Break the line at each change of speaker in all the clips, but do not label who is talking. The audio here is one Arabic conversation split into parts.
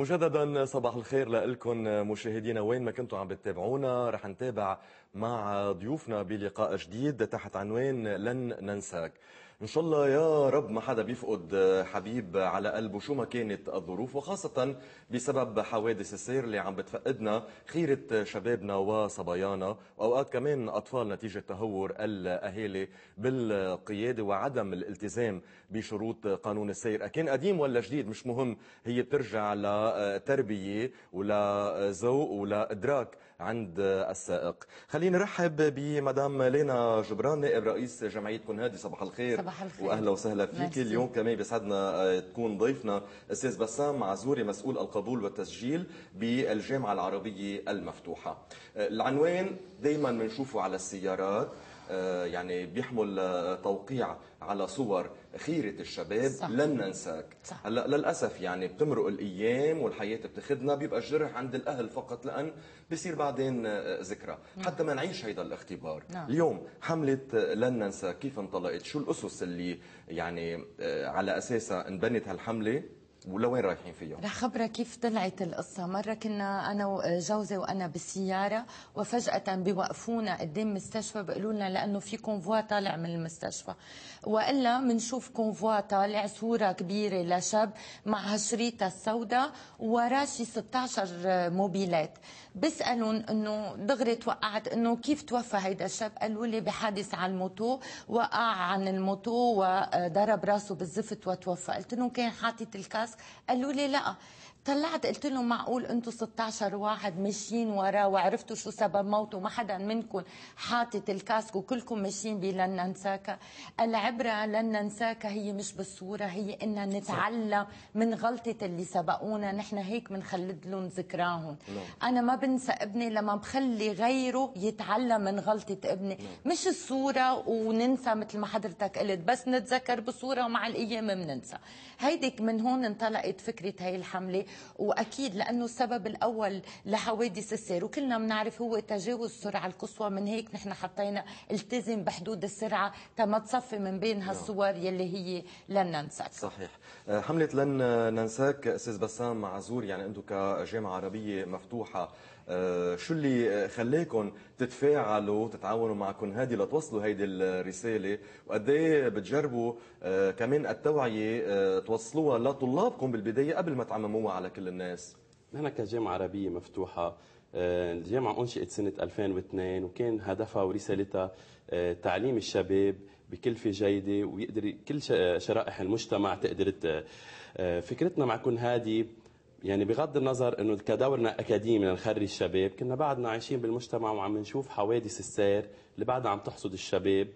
مجددا صباح الخير لكم مشاهدينا وين ما كنتوا عم بتتابعونا رح نتابع مع ضيوفنا بلقاء جديد تحت عنوان لن ننساك ان شاء الله يا رب ما حدا بيفقد آه، حبيب على قلبه شو ما كانت الظروف وخاصه بسبب حوادث السير اللي عم بتفقدنا خيره شبابنا وصبايانا واوقات كمان اطفال نتيجه تهور الاهالي بالقياده وعدم الالتزام بشروط قانون السير اكان قديم ولا جديد مش مهم هي بترجع لتربيه آه، ولذوق آه، ولادراك عند السائق خلينا نرحب بمدام لينا جبران نائب رئيس جمعيه كنهادي صباح الخير صباح صباح الخير واهلا وسهلا فيك مرسي. اليوم كمان بيسعدنا آه، تكون ضيفنا استاذ بسام معزوري مسؤول القبول والتسجيل بالجامعه العربيه المفتوحه آه، العنوان دائما بنشوفه على السيارات آه، يعني بيحمل آه، توقيع على صور خيرة الشباب صح. لن ننساك صح. هلا للأسف يعني بتمرق الأيام والحياة بتخدنا بيبقى الجرح عند الأهل فقط لأن بصير بعدين آه، ذكرى نعم. حتى ما نعيش هيدا الاختبار نعم. اليوم حملة لن ننساك كيف انطلقت شو الأسس اللي يعني على أساسها انبنت هالحملة ولوين رايحين فيها؟
رح خبرك كيف طلعت القصة، مرة كنا أنا وجوزي آه، وأنا بالسيارة وفجأة بيوقفونا قدام مستشفى بيقولوا لنا لأنه في كونفوا طالع من المستشفى، وإلا بنشوف كونفوا طالع صورة كبيرة لشاب مع شريطة السوداء وراه شي 16 موبيلات، بسألون إنه دغري توقعت إنه كيف توفى هيدا الشاب؟ قالوا لي بحادث على الموتو، وقع عن الموتو وضرب راسه بالزفت وتوفى، قلت لهم كان حاطط الكاس الماسك قالوا لي لا طلعت قلت لهم معقول انتم 16 واحد ماشيين وراه وعرفتوا شو سبب موته وما حدا منكم حاطط الكاسك وكلكم ماشيين بلن ننساك العبره لن ننساك هي مش بالصوره هي ان نتعلم من غلطه اللي سبقونا نحن هيك بنخلد لهم ذكراهم نعم. انا ما بنسى ابني لما بخلي غيره يتعلم من غلطه ابني نعم. مش الصوره وننسى مثل ما حضرتك قلت بس نتذكر بالصوره ومع الايام بننسى هيديك من هون انطلقت فكره هي الحمله واكيد لانه السبب الاول لحوادث السير وكلنا بنعرف هو تجاوز السرعه القصوى من هيك نحن حطينا التزم بحدود السرعه تما تصفي من بين نعم. هالصور يلي هي لن ننساك
صحيح آه، حمله لن ننساك استاذ بسام معزور يعني انتم كجامعه عربيه مفتوحه آه، شو اللي آه، خليكم تتفاعلوا تتعاونوا مع هذه لتوصلوا هيدي الرساله وقد إيه بتجربوا آه، كمان التوعيه توصلوها لطلابكم بالبدايه قبل ما تعمموها على كل الناس
نحن كجامعه عربيه مفتوحه الجامعة أنشئت سنة 2002 وكان هدفها ورسالتها تعليم الشباب بكلفة جيدة ويقدر كل شرائح المجتمع تقدر فكرتنا مع هذه هادي يعني بغض النظر انه كدورنا اكاديمي لنخرج الشباب كنا بعدنا عايشين بالمجتمع وعم نشوف حوادث السير اللي بعدها عم تحصد الشباب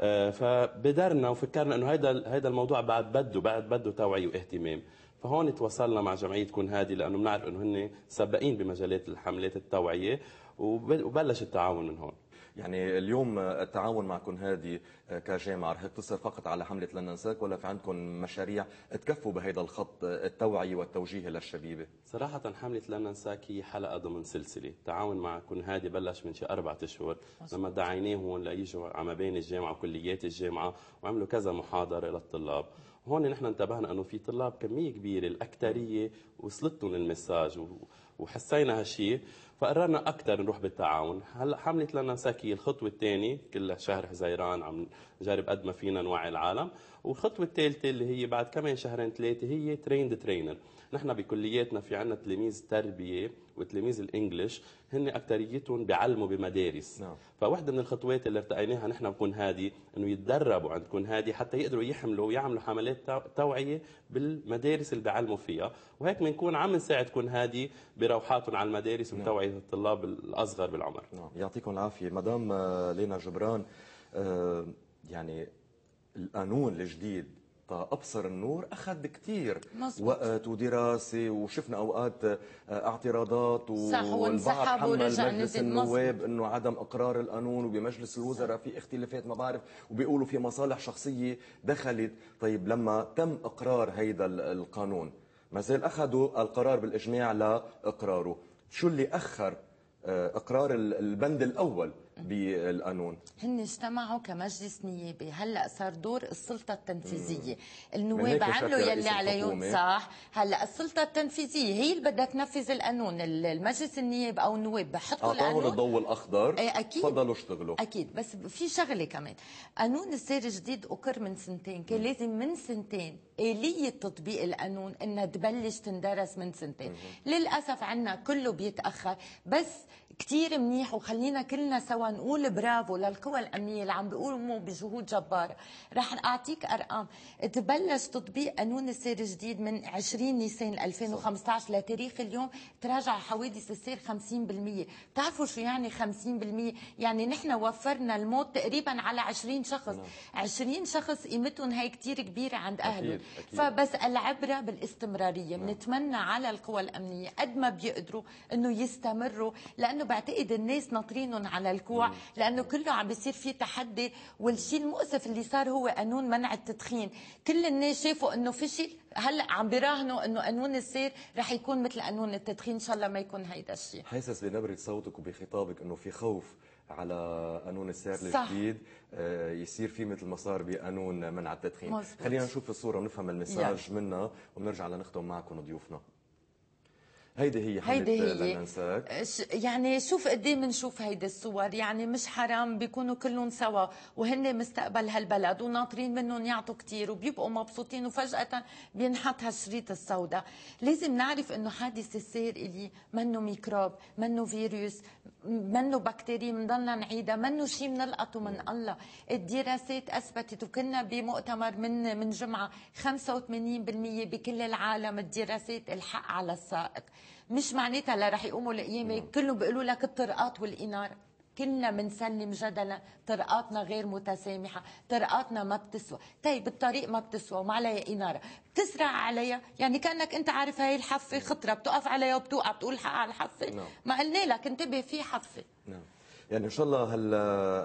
آه، فبدرنا وفكرنا انه هيدا هيدا الموضوع بعد بده بعد بده توعيه واهتمام فهون تواصلنا مع جمعيه كون هادي لانه بنعرف انه هن سباقين بمجالات الحملات التوعيه وبلش التعاون من هون يعني اليوم التعاون مع كون هادي
آه، كجامعه رح تقتصر فقط على حمله لن ننساك ولا في عندكم مشاريع تكفوا بهذا الخط التوعي والتوجيهي للشبيبه؟
صراحه حمله لن ننساك هي حلقه ضمن سلسله، التعاون مع كن هادي بلش من شي اربعة اشهر لما دعيناهم ليجوا على ما بين الجامعه وكليات الجامعه وعملوا كذا محاضره للطلاب. هون نحن انتبهنا انه في طلاب كميه كبيره الاكثريه وصلتهم المساج وحسينا هالشيء فقررنا اكثر نروح بالتعاون هلا حمله لنا ساكي الخطوه الثانيه كلها شهر حزيران عم نجرب قد ما فينا نوعي العالم والخطوه الثالثه اللي هي بعد كمان شهرين ثلاثه هي تريند ترينر نحن بكلياتنا في عندنا تلاميذ تربيه وتلاميذ الانجليش هن اكثريتهم بيعلموا بمدارس نعم. فواحده من الخطوات اللي ارتقيناها نحن بكون هادي انه يتدربوا عند كون هادي حتى يقدروا يحملوا ويعملوا حملات توعيه بالمدارس اللي بيعلموا فيها وهيك بنكون عم نساعد كون هادي بروحاتهم على المدارس نعم. وتوعيه الطلاب الاصغر بالعمر
نعم. يعطيكم العافيه مدام آه، لينا جبران آه، يعني القانون الجديد ابصر النور اخذ كثير وقت ودراسه وشفنا اوقات آه، اعتراضات والبعض حمل مجلس النواب انه عدم اقرار القانون وبمجلس الوزراء في اختلافات ما بعرف وبيقولوا في مصالح شخصيه دخلت طيب لما تم اقرار هيدا القانون ما زال اخذوا القرار بالاجماع لاقراره شو اللي اخر آه، اقرار البند الاول بالقانون
هن اجتمعوا كمجلس نيابي هلا صار دور السلطه التنفيذيه
النواب عملوا يلي عليهم
صح هلا السلطه التنفيذيه هي اللي بدها تنفذ القانون المجلس النياب او النواب بحطوا القانون الضوء
الاخضر ايه اكيد تفضلوا اشتغلوا
اكيد بس في شغله كمان قانون السير الجديد اقر من سنتين كان لازم من سنتين آلية تطبيق القانون انها تبلش تندرس من سنتين مم. للاسف عنا كله بيتاخر بس كتير منيح وخلينا كلنا سوا ونقول برافو للقوى الامنيه اللي عم بيقوموا بجهود جباره، رح اعطيك ارقام، تبلش تطبيق قانون السير الجديد من 20 نيسان 2015 لتاريخ اليوم تراجع حوادث السير 50%، بتعرفوا شو يعني 50%؟ يعني نحن وفرنا الموت تقريبا على 20 شخص، نعم. 20 شخص قيمتهم هي كثير كبيره عند أكيد. فبس العبره بالاستمراريه، بنتمنى نعم. على القوى الامنيه قد ما بيقدروا انه يستمروا لانه بعتقد الناس ناطرينهم على الكون الموضوع لانه كله عم بيصير في تحدي والشيء المؤسف اللي صار هو قانون منع التدخين كل الناس شافوا انه في شيء هلا عم بيراهنوا انه قانون السير رح يكون مثل قانون التدخين ان شاء الله ما يكون هيدا الشيء
حاسس بنبره صوتك وبخطابك انه في خوف على قانون السير الجديد آه، يصير في مثل ما صار بقانون منع التدخين مزبوط. خلينا نشوف الصوره ونفهم المساج يعني. منا وبنرجع لنختم معكم ضيوفنا هيدي هي هيدي آه، هي آه،
يعني شوف قد ايه بنشوف هيدي الصور يعني مش حرام بيكونوا كلهم سوا وهن مستقبل هالبلد وناطرين منهم يعطوا كثير وبيبقوا مبسوطين وفجاه بينحط هالشريط السوداء لازم نعرف انه حادث السير اللي منه ميكروب منه فيروس منه بكتيريا بنضلنا نعيدها منه شيء بنلقطه من الله الدراسات اثبتت وكنا بمؤتمر من من جمعه 85% بكل العالم الدراسات الحق على السائق مش معناتها اللي رح يقوموا القيامه نعم. كلهم بيقولوا لك الطرقات والاناره كنا بنسلم جدلا طرقاتنا غير متسامحه طرقاتنا ما بتسوى طيب الطريق ما بتسوى وما عليها اناره بتسرع عليها يعني كانك انت عارف هاي الحفه خطره بتقف عليها وبتوقع بتقول حق على الحفه نعم. ما قلنا لك انتبه في حفه
نعم يعني ان شاء الله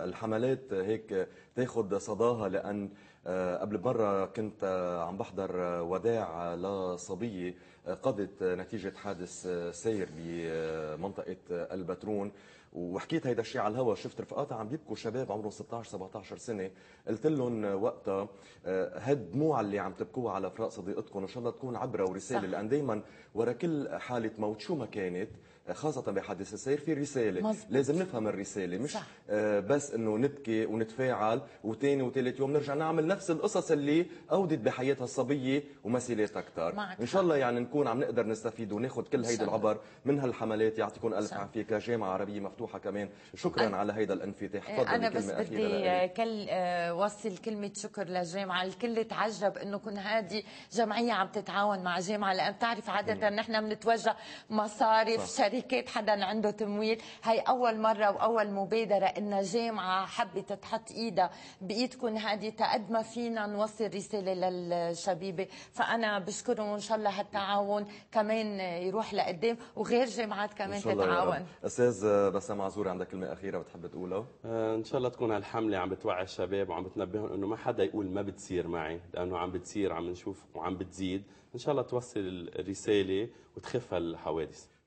هالحملات هيك تاخذ صداها لان آه، قبل مرة كنت آه، عم بحضر آه، وداع لصبية قضت نتيجة حادث سير بمنطقة البترون وحكيت هيدا الشيء على الهوا شفت رفقاتها عم يبكوا شباب عمرهم 16 17 سنه قلت لهم وقتها آه، هالدموع اللي عم تبكوها على فراق صديقتكم ان شاء الله تكون عبره ورساله لان دائما ورا كل حاله موت شو ما كانت آه، خاصة بحادث السير في رسالة مزبوط. لازم نفهم الرسالة مش صح. آه، بس انه نبكي ونتفاعل وتاني وتالت يوم نرجع نعمل نفس القصص اللي اودت بحياتها الصبية ومسيلات اكثر ان شاء الله يعني نكون عم نقدر نستفيد وناخذ كل هيدي العبر من هالحملات يعطيكم الف عافية كجامعة عربية مفتوحة مفتوحه كمان شكرا على هيدا الانفتاح تفضلي انا بس بدي
كل آه، وصل كلمه شكر للجامعه الكل تعجب انه كون هذه جمعيه عم تتعاون مع جامعه لان بتعرف عاده نحن بنتوجه مصارف صح. شركات حدا عنده تمويل هي اول مره واول مبادره ان جامعه حبت تحط ايدها بايدكم هذه تقد ما فينا نوصل رساله للشبيبه فانا بشكرهم ان شاء الله هالتعاون كمان يروح لقدام وغير جامعات كمان تتعاون
استاذ بس هسه معذور عندك كلمه اخيره بتحب تقولها آه ان شاء الله تكون هالحمله عم بتوعي الشباب وعم بتنبههم انه ما حدا يقول ما بتصير معي لانه عم بتصير عم نشوف وعم بتزيد ان شاء الله توصل الرساله وتخف هالحوادث